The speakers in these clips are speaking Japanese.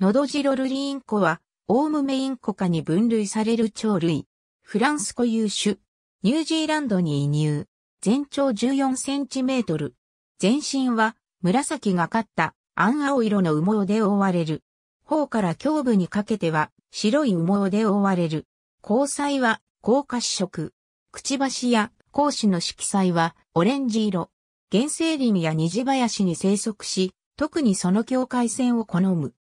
ノドジロルリインコは、オウムメインコ科に分類される鳥類。フランス固有種。ニュージーランドに移入。全長14センチメートル。全身は紫がかった暗青色の羽毛で覆われる。頬から胸部にかけては白い羽毛で覆われる。交際は高褐色。くちばしや講子の色彩はオレンジ色。原生林や虹林に生息し、特にその境界線を好む。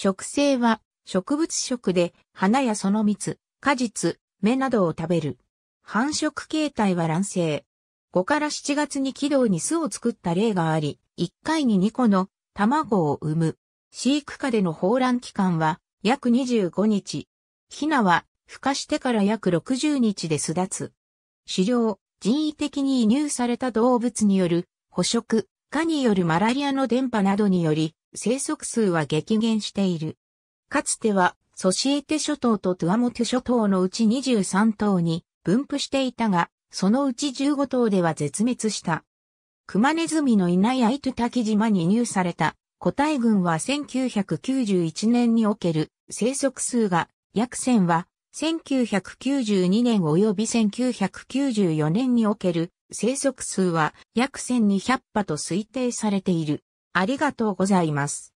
食性は植物食で花やその蜜、果実、芽などを食べる。繁殖形態は卵生。5から7月に軌道に巣を作った例があり、1回に2個の卵を産む。飼育下での放卵期間は約25日。ヒナは孵化してから約60日で巣立つ。狩猟、人為的に移入された動物による捕食、蚊によるマラリアの伝播などにより、生息数は激減している。かつては、ソシエテ諸島とトゥアモテ諸島のうち23島に分布していたが、そのうち15島では絶滅した。クマネズミのいないアイトゥタキ島に入された個体群は1991年における生息数が約1000は1992年及び1994年における生息数は約1200羽と推定されている。ありがとうございます。